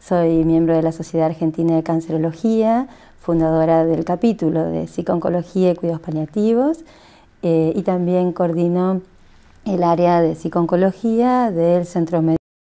Soy miembro de la Sociedad Argentina de Cancerología, fundadora del capítulo de Psiconcología y Cuidados Paliativos eh, y también coordino el área de psiconcología del Centro Médico.